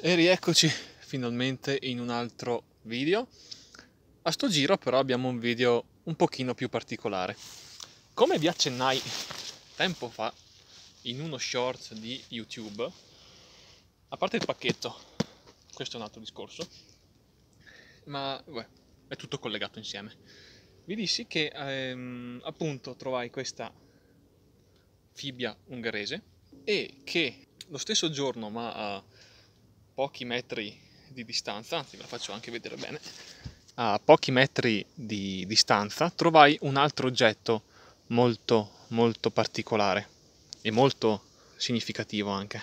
E rieccoci finalmente in un altro video. A sto giro però abbiamo un video un pochino più particolare. Come vi accennai tempo fa in uno short di YouTube, a parte il pacchetto, questo è un altro discorso, ma beh, è tutto collegato insieme. Vi dissi che ehm, appunto trovai questa fibbia ungherese e che lo stesso giorno, ma... Eh, pochi metri di distanza, anzi ve la faccio anche vedere bene, a pochi metri di distanza trovai un altro oggetto molto molto particolare e molto significativo anche.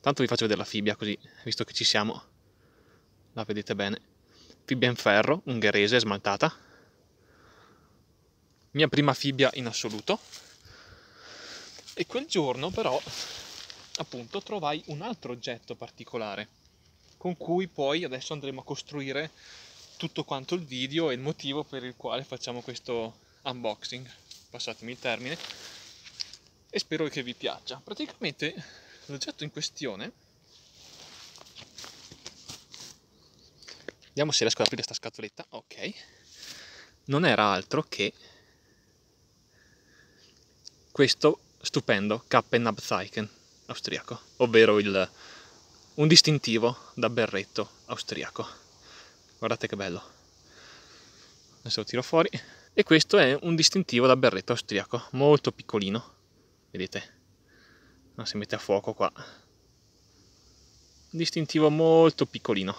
Tanto vi faccio vedere la fibbia così, visto che ci siamo, la vedete bene. Fibbia in ferro, ungherese, smaltata. Mia prima fibbia in assoluto. E quel giorno però appunto trovai un altro oggetto particolare con cui poi adesso andremo a costruire tutto quanto il video e il motivo per il quale facciamo questo unboxing, passatemi il termine, e spero che vi piaccia. Praticamente l'oggetto in questione Vediamo se riesco ad aprire questa scatoletta. Ok. Non era altro che questo stupendo Kappen Abzeichen austriaco, ovvero il, un distintivo da berretto austriaco. Guardate che bello. Adesso lo tiro fuori. E questo è un distintivo da berretto austriaco, molto piccolino. Vedete? No, si mette a fuoco qua. Distintivo molto piccolino.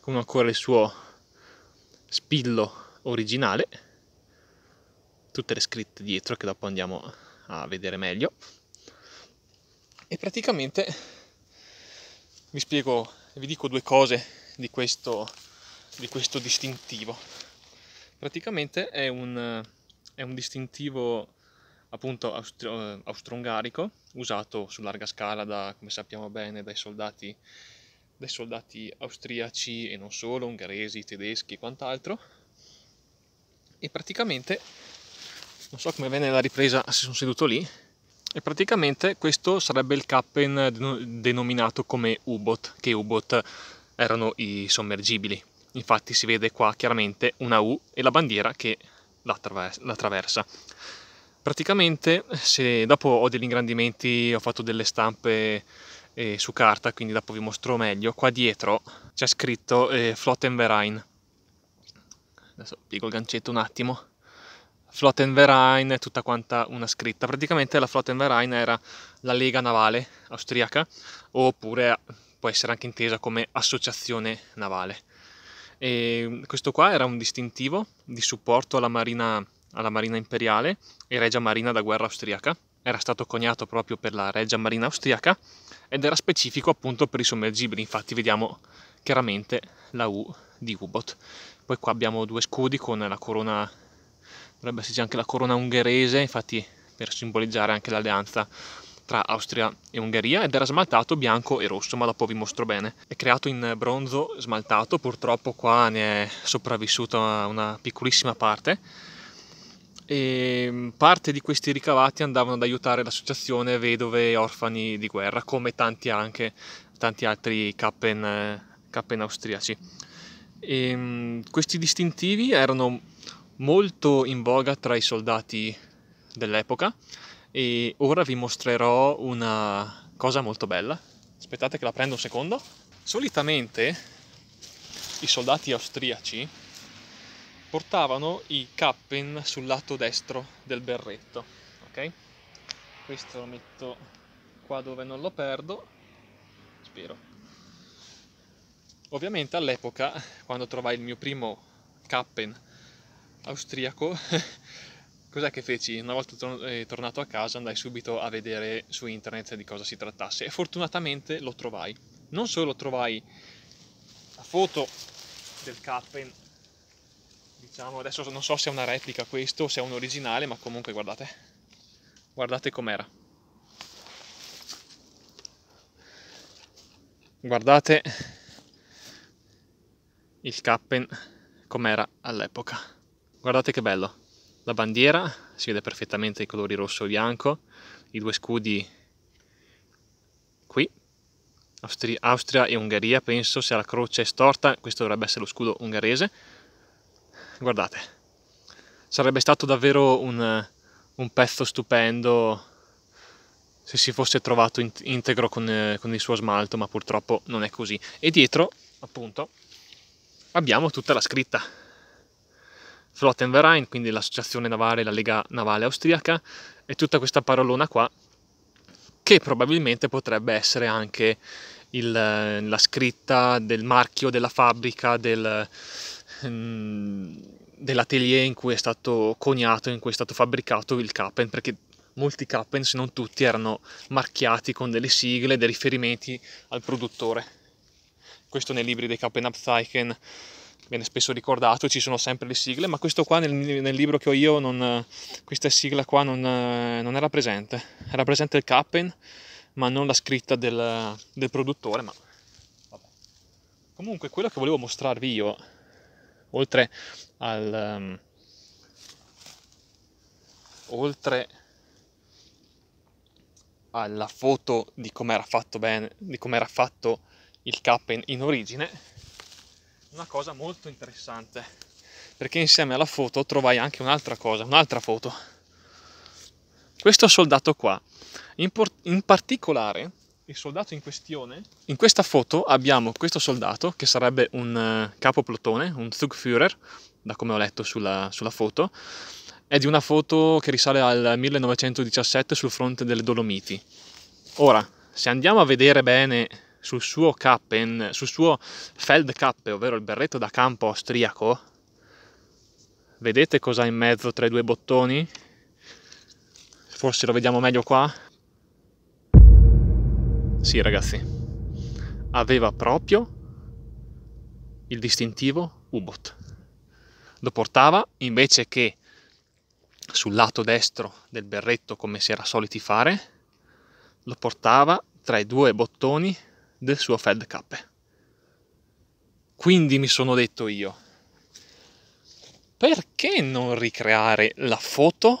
Con ancora il suo spillo originale tutte le scritte dietro che dopo andiamo a vedere meglio e praticamente vi spiego vi dico due cose di questo, di questo distintivo praticamente è un, è un distintivo appunto austro, austro-ungarico usato su larga scala da, come sappiamo bene dai soldati, dai soldati austriaci e non solo, ungheresi, tedeschi e quant'altro e praticamente non so come venne la ripresa se sono seduto lì e praticamente questo sarebbe il Kappen denominato come U-Boat, che U-Boat erano i sommergibili. Infatti si vede qua chiaramente una U e la bandiera che la, La traversa. Praticamente se dopo ho degli ingrandimenti, ho fatto delle stampe eh, su carta, quindi dopo vi mostro meglio, qua dietro c'è scritto eh, Flottenverein. Adesso piego il gancetto un attimo Flottenverein e tutta quanta una scritta. Praticamente la Flottenverein era la lega navale austriaca, oppure può essere anche intesa come associazione navale. E questo qua era un distintivo di supporto alla marina, alla marina imperiale e regia marina da guerra austriaca. Era stato coniato proprio per la regia marina austriaca ed era specifico appunto per i sommergibili. Infatti vediamo chiaramente la U di U-Boat. Poi qua abbiamo due scudi con la corona dovrebbe esserci anche la corona ungherese, infatti per simboleggiare anche l'alleanza tra Austria e Ungheria ed era smaltato bianco e rosso, ma dopo vi mostro bene. È creato in bronzo smaltato, purtroppo qua ne è sopravvissuta una piccolissima parte e mm, parte di questi ricavati andavano ad aiutare l'associazione vedove e orfani di guerra, come tanti, anche, tanti altri cappen, cappen eh, austriaci. E mm, questi distintivi erano molto in voga tra i soldati dell'epoca e ora vi mostrerò una cosa molto bella. Aspettate che la prendo un secondo. Solitamente i soldati austriaci portavano i kappen sul lato destro del berretto, ok? Questo lo metto qua dove non lo perdo, spero. Ovviamente all'epoca, quando trovai il mio primo kappen austriaco, cos'è che feci? Una volta eh, tornato a casa andai subito a vedere su internet di cosa si trattasse e fortunatamente lo trovai. Non solo trovai la foto del Kappen, diciamo, adesso non so se è una replica questo o se è un originale, ma comunque guardate, guardate com'era. Guardate il Kappen com'era all'epoca guardate che bello la bandiera si vede perfettamente i colori rosso e bianco i due scudi qui Austria, Austria e Ungheria penso se la croce è storta questo dovrebbe essere lo scudo ungherese guardate sarebbe stato davvero un, un pezzo stupendo se si fosse trovato integro con, con, il suo smalto, ma purtroppo non è così. E dietro, appunto, abbiamo tutta la scritta. Flottenverein, quindi l'associazione navale, la Lega Navale Austriaca, e tutta questa parolona qua, che probabilmente potrebbe essere anche il, eh, la scritta del marchio della fabbrica, del, ehm, dell'atelier in cui è stato coniato, in cui è stato fabbricato il Kappen, perché molti Kappen, se non tutti, erano marchiati con delle sigle, dei riferimenti al produttore. Questo nei libri dei Kappenabzeichen viene spesso ricordato, ci sono sempre le sigle, ma questo qua nel, nel libro che ho io, non, questa sigla qua non, non, era presente, era presente il Kappen, ma non la scritta del, del produttore, ma... Vabbè. Comunque quello che volevo mostrarvi io, oltre al... Um, oltre alla foto di come era fatto bene, di come fatto il Kappen in origine, una cosa molto interessante perché insieme alla foto trovai anche un'altra cosa, un'altra foto. Questo soldato qua, in, por- in particolare il soldato in questione, in questa foto abbiamo questo soldato che sarebbe un uh, capo plotone, un Zugführer, da come ho letto sulla, sulla foto, è di una foto che risale al 1917 sul fronte delle Dolomiti. Ora, se andiamo a vedere bene sul suo Kappen, sul suo Feldkappe, ovvero il berretto da campo austriaco, vedete cosa ha in mezzo tra i due bottoni? Forse lo vediamo meglio qua? Sì ragazzi, aveva proprio il distintivo U-Bot. Lo portava invece che sul lato destro del berretto come si era soliti fare, lo portava tra i due bottoni del suo Fed Cup. Quindi mi sono detto io, perché non ricreare la foto?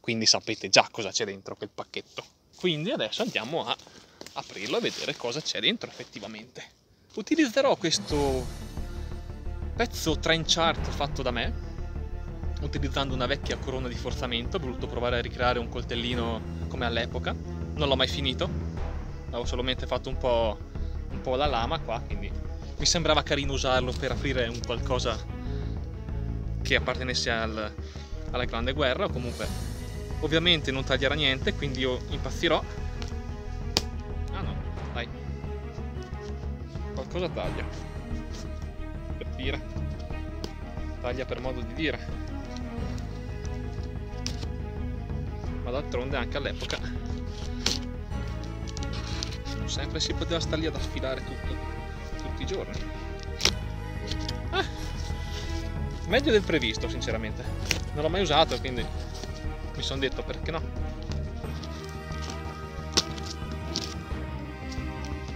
Quindi sapete già cosa c'è dentro quel pacchetto. Quindi adesso andiamo a aprirlo e vedere cosa c'è dentro effettivamente. Utilizzerò questo pezzo train chart fatto da me, utilizzando una vecchia corona di forzamento, ho voluto provare a ricreare un coltellino come all'epoca, non l'ho mai finito, avevo solamente fatto un po', un po' la lama qua, quindi mi sembrava carino usarlo per aprire un qualcosa che appartenesse al, alla grande guerra o comunque ovviamente non taglierà niente quindi io impazzirò ah no dai qualcosa taglia per dire taglia per modo di dire ma d'altronde anche all'epoca sempre si poteva stare lì ad affilare tutto, tutti i giorni. Ah, meglio del previsto, sinceramente. Non l'ho mai usato, quindi mi sono detto perché no.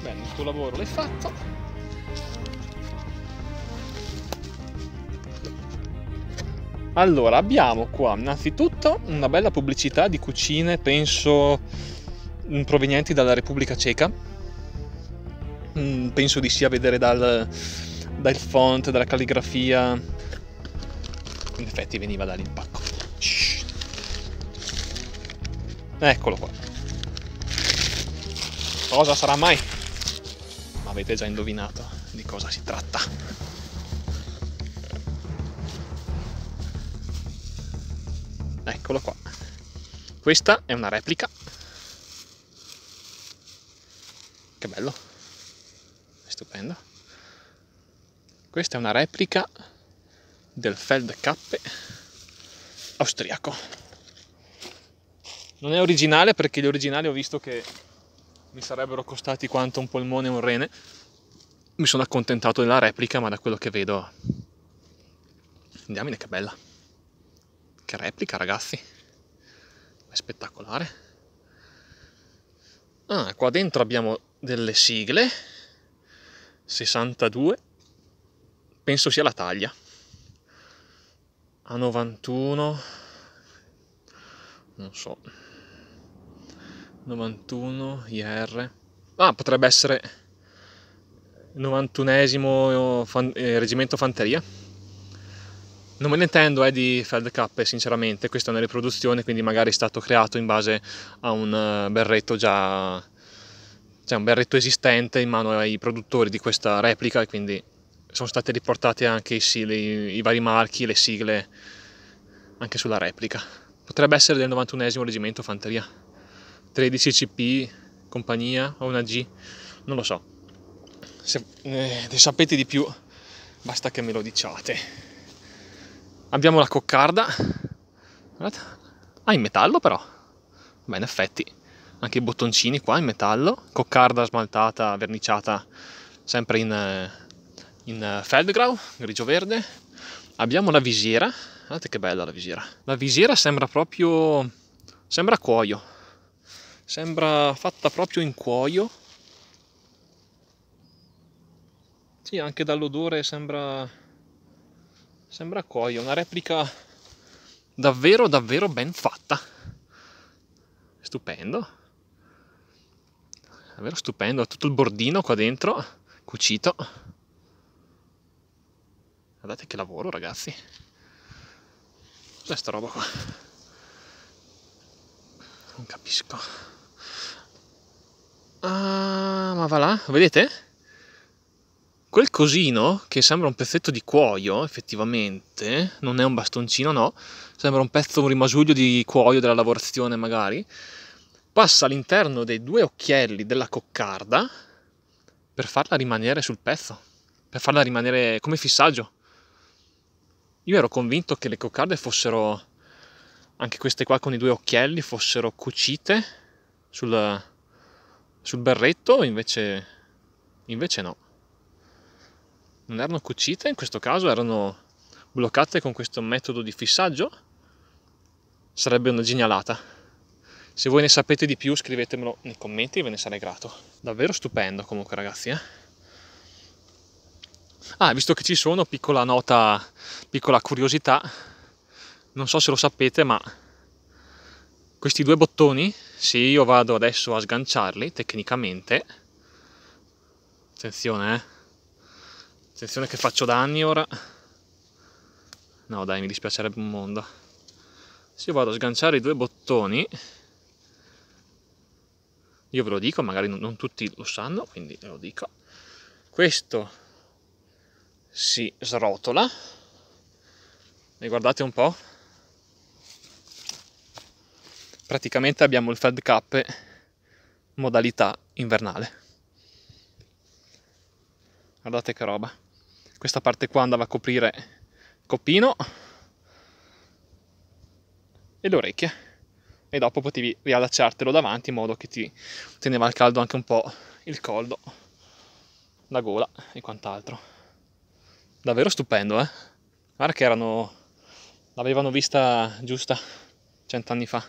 Bene, il tuo lavoro l'hai fatto. Allora, abbiamo qua innanzitutto una bella pubblicità di cucine, penso provenienti dalla Repubblica Ceca. Mm, penso di sì a vedere dal, dal font, dalla calligrafia. In effetti veniva dall'impacco. Shh. Eccolo qua. Cosa sarà mai? Ma avete già indovinato di cosa si tratta. Eccolo qua. Questa è una replica che bello è stupendo questa è una replica del Feldkappe austriaco non è originale perché gli originali ho visto che mi sarebbero costati quanto un polmone e un rene mi sono accontentato della replica ma da quello che vedo diamine che bella che replica ragazzi è spettacolare ah qua dentro abbiamo delle sigle 62 penso sia la taglia a 91 non so 91 IR ah potrebbe essere 91esimo eh, fan, eh, reggimento fanteria non me ne intendo eh, di Feldkappe sinceramente questa è una riproduzione quindi magari è stato creato in base a un eh, berretto già c'è un berretto esistente in mano ai produttori di questa replica e quindi sono state riportate anche i, sili, i vari marchi, le sigle anche sulla replica. Potrebbe essere del 91 Reggimento Fanteria, 13 CP, compagnia o una G, non lo so. Se eh, ne sapete di più basta che me lo diciate. Abbiamo la coccarda, guardate, ah in metallo però, beh in effetti anche i bottoncini qua in metallo, coccarda smaltata, verniciata sempre in, eh, in eh, Feldgrau, grigio-verde. Abbiamo la visiera, guardate che bella la visiera. La visiera sembra proprio, sembra cuoio, sembra fatta proprio in cuoio. Sì, anche dall'odore sembra, sembra cuoio, una replica davvero davvero ben fatta. Stupendo davvero stupendo, tutto il bordino qua dentro, cucito. Guardate che lavoro ragazzi. Cos'è sta roba qua? Non capisco. Ah, ma va là, vedete? Quel cosino che sembra un pezzetto di cuoio, effettivamente, non è un bastoncino, no, sembra un pezzo, un rimasuglio di cuoio della lavorazione magari, passa all'interno dei due occhielli della coccarda per farla rimanere sul pezzo, per farla rimanere come fissaggio. Io ero convinto che le coccarde fossero, anche queste qua con i due occhielli, fossero cucite sul, sul berretto, invece, invece no. Non erano cucite, in questo caso erano bloccate con questo metodo di fissaggio. Sarebbe una genialata. Se voi ne sapete di più scrivetemelo nei commenti, ve ne sarei grato. Davvero stupendo comunque ragazzi, eh? Ah, visto che ci sono, piccola nota, piccola curiosità, non so se lo sapete, ma questi due bottoni, se io vado adesso a sganciarli tecnicamente, attenzione eh, attenzione che faccio danni ora, no dai mi dispiacerebbe un mondo, se io vado a sganciare i due bottoni, io ve lo dico, magari non, tutti lo sanno, quindi ve lo dico. Questo si srotola e guardate un po'. Praticamente abbiamo il Fed Cup modalità invernale. Guardate che roba. Questa parte qua andava a coprire coppino e le orecchie e dopo potevi riallacciartelo davanti in modo che ti teneva al caldo anche un po' il collo, la gola e quant'altro. Davvero stupendo, eh? Guarda che erano... l'avevano vista giusta cent'anni fa.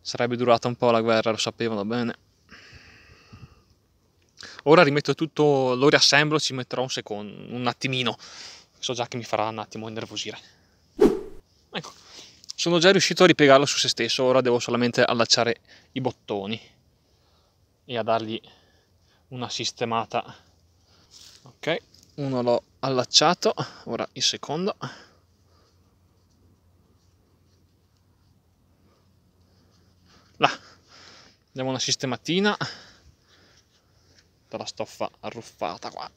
Sarebbe durata un po' la guerra, lo sapevano bene. Ora rimetto tutto, lo riassemblo, ci metterò un secondo, un attimino. So già che mi farà un attimo innervosire. Ecco sono già riuscito a ripiegarlo su se stesso, ora devo solamente allacciare i bottoni e a dargli una sistemata. Ok, uno l'ho allacciato, ora il secondo. Là, diamo una sistematina dalla stoffa arruffata qua.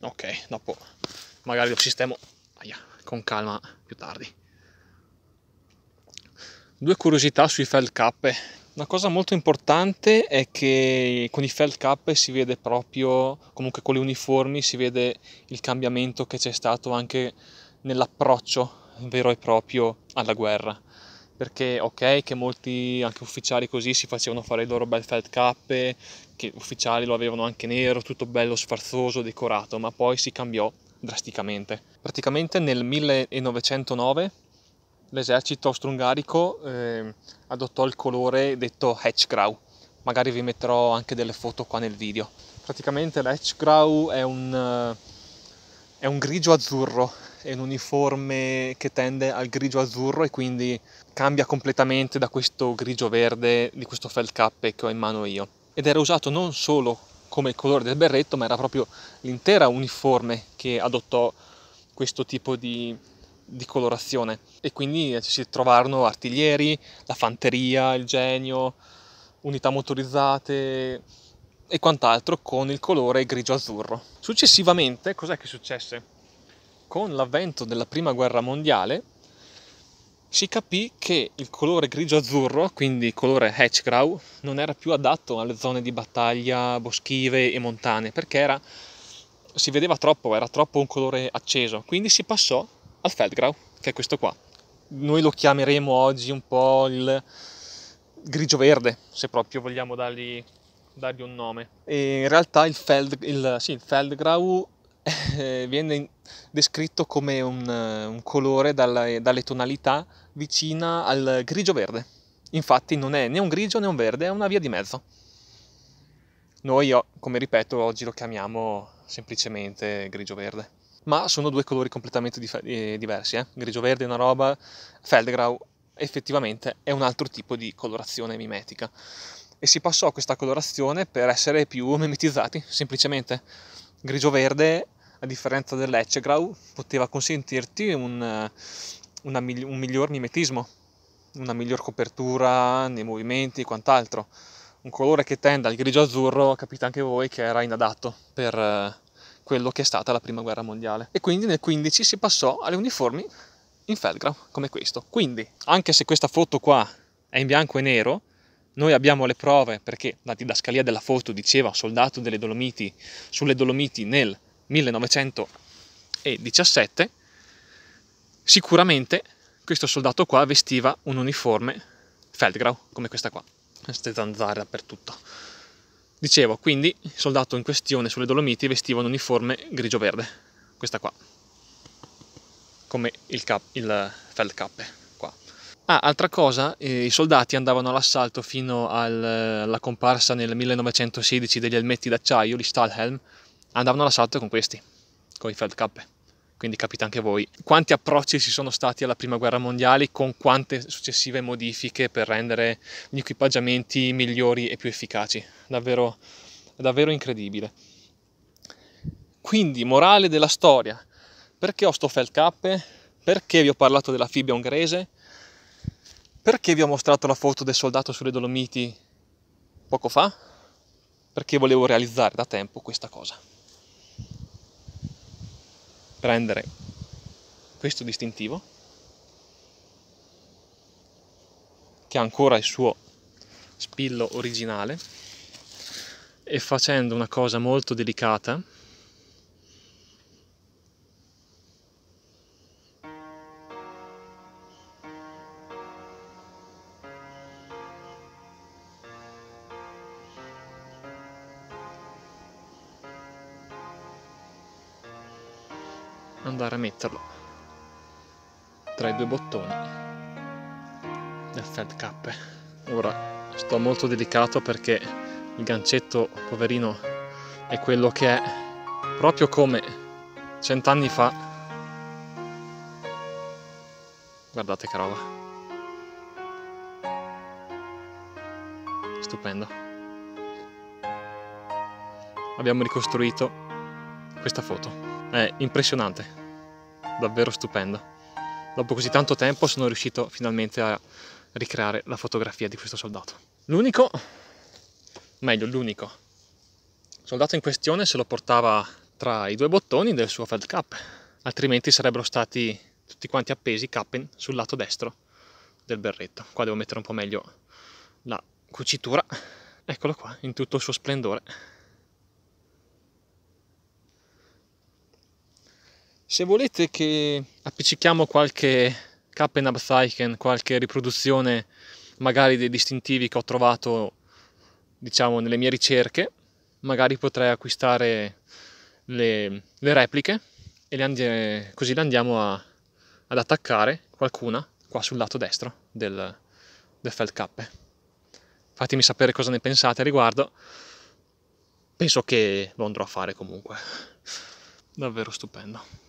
Ok, dopo magari lo sistemo. Aia con calma più tardi. Due curiosità sui felt cap. Una cosa molto importante è che con i felt cap si vede proprio, comunque con le uniformi, si vede il cambiamento che c'è stato anche nell'approccio vero e proprio alla guerra. Perché ok che molti anche ufficiali così si facevano fare i loro bel felt cappe, che ufficiali lo avevano anche nero, tutto bello sfarzoso, decorato, ma poi si cambiò drasticamente. Praticamente nel 1909 l'esercito austro-ungarico eh, adottò il colore detto Hechgrau. Magari vi metterò anche delle foto qua nel video. Praticamente l'Hechgrau è un, eh, è un grigio azzurro, è un uniforme che tende al grigio azzurro e quindi cambia completamente da questo grigio verde di questo felt cap che ho in mano io. Ed era usato non solo come il colore del berretto, ma era proprio l'intera uniforme che adottò questo tipo di, di colorazione. E quindi eh, si trovarono artiglieri, la fanteria, il genio, unità motorizzate e quant'altro con il colore grigio-azzurro. Successivamente, cos'è che successe? Con l'avvento della Prima Guerra Mondiale, si capì che il colore grigio-azzurro, quindi colore Hedgegrow, non era più adatto alle zone di battaglia boschive e montane perché era, si vedeva troppo, era troppo un colore acceso, quindi si passò al Feldgrau, che è questo qua. Noi lo chiameremo oggi un po' il grigio-verde, se proprio vogliamo dargli, dargli un nome. E in realtà il, Feld, il, sì, il Feldgrau eh, viene descritto come un, eh, un colore dalle, dalle tonalità vicina al grigio-verde. Infatti non è né un grigio né un verde, è una via di mezzo. Noi, oh, come ripeto, oggi lo chiamiamo semplicemente grigio-verde. Ma sono due colori completamente dif- eh, diversi. Eh? Grigio-verde è una roba, Feldgrau effettivamente è un altro tipo di colorazione mimetica. E si passò a questa colorazione per essere più mimetizzati, semplicemente. Grigio-verde a differenza dell'Etchegrau, poteva consentirti un, una, un miglior mimetismo, una miglior copertura nei movimenti e quant'altro. Un colore che tende al grigio-azzurro, capite anche voi, che era inadatto per eh, quello che è stata la prima guerra mondiale. E quindi nel 15 si passò alle uniformi in Feldgrau, come questo. Quindi, anche se questa foto qua è in bianco e nero, noi abbiamo le prove perché la didascalia della foto diceva soldato delle Dolomiti sulle Dolomiti nel 1917, sicuramente questo soldato qua vestiva un uniforme Feldgrau, come questa qua, queste zanzare dappertutto. Dicevo, quindi il soldato in questione sulle Dolomiti vestiva un uniforme grigio-verde, questa qua, come il, cap, il Feldkappe. Ah, altra cosa, eh, i soldati andavano all'assalto fino al, eh, alla comparsa nel 1916 degli elmetti d'acciaio, gli Stahlhelm, andavano all'assalto con questi, con i Feldkappe. Quindi capite anche voi quanti approcci ci sono stati alla prima guerra mondiale con quante successive modifiche per rendere gli equipaggiamenti migliori e più efficaci. Davvero, davvero incredibile. Quindi, morale della storia, perché ho sto Feldkappe? Perché vi ho parlato della fibbia ungherese? Perché vi ho mostrato la foto del soldato sulle Dolomiti poco fa? Perché volevo realizzare da tempo questa cosa prendere questo distintivo che ha ancora il suo spillo originale e facendo una cosa molto delicata andare a metterlo tra i due bottoni del Fed cap Ora sto molto delicato perché il gancetto, poverino, è quello che è, proprio come cent'anni fa. Guardate che roba. Stupendo abbiamo ricostruito questa foto. È impressionante davvero stupenda. Dopo così tanto tempo sono riuscito finalmente a ricreare la fotografia di questo soldato. L'unico, meglio l'unico, soldato in questione se lo portava tra i due bottoni del suo Fed Cup, altrimenti sarebbero stati tutti quanti appesi cappen sul lato destro del berretto. Qua devo mettere un po' meglio la cucitura. Eccolo qua, in tutto il suo splendore. Se volete che appiccichiamo qualche Kappenabzeichen, qualche riproduzione magari dei distintivi che ho trovato diciamo nelle mie ricerche, magari potrei acquistare le, le repliche e le andi- così le andiamo a, ad attaccare qualcuna qua sul lato destro del, del Feldkappe. Fatemi sapere cosa ne pensate a riguardo. Penso che lo andrò a fare comunque. Davvero stupendo.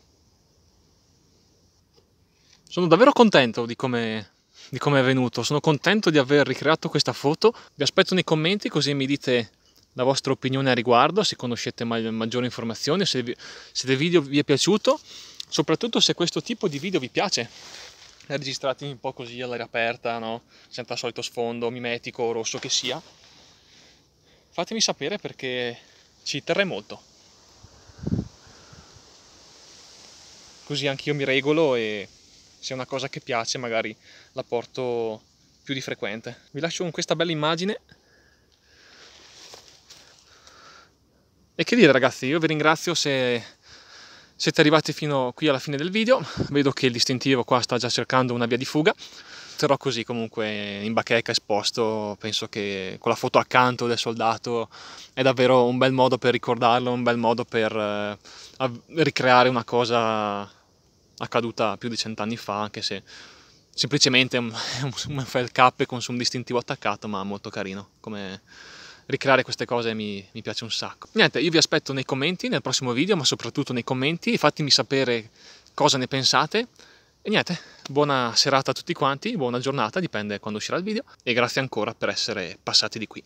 Sono davvero contento di come di come è venuto. Sono contento di aver ricreato questa foto. Vi aspetto nei commenti così mi dite la vostra opinione a riguardo, se conoscete ma maggiori informazioni, se, vi se, il video vi è piaciuto, soprattutto se questo tipo di video vi piace. Registrati un po' così all'aria aperta, no? senza il solito sfondo mimetico, o rosso che sia. Fatemi sapere perché ci terrei molto. Così anch'io mi regolo e se è una cosa che piace magari la porto più di frequente. Vi lascio con questa bella immagine. E che dire ragazzi, io vi ringrazio se siete arrivati fino qui alla fine del video, vedo che il distintivo qua sta già cercando una via di fuga, sarò così comunque in bacheca esposto, penso che con la foto accanto del soldato è davvero un bel modo per ricordarlo, un bel modo per eh, ricreare una cosa accaduta più di cent'anni fa, anche se semplicemente è un, un file cap con su un distintivo attaccato, ma molto carino. Come ricreare queste cose mi, mi, piace un sacco. Niente, io vi aspetto nei commenti, nel prossimo video, ma soprattutto nei commenti, fatemi sapere cosa ne pensate. E niente, buona serata a tutti quanti, buona giornata, dipende quando uscirà il video, e grazie ancora per essere passati di qui.